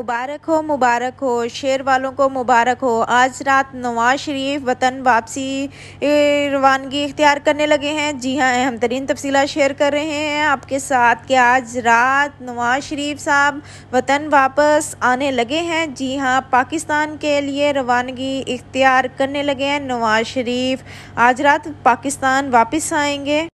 मुबारक हो मुबारक हो शेर वालों को मुबारक हो आज रात नवाज शरीफ वतन वापसी रवानगी इख्तियार करने लगे हैं जी हाँ अहम तरीन तफसीला शेयर कर रहे हैं आपके साथ कि आज रात नवाज शरीफ साहब वतन वापस आने लगे हैं जी हाँ पाकिस्तान के लिए रवानगी इख्तियार करने लगे हैं नवाज शरीफ आज रात पाकिस्तान वापस आएंगे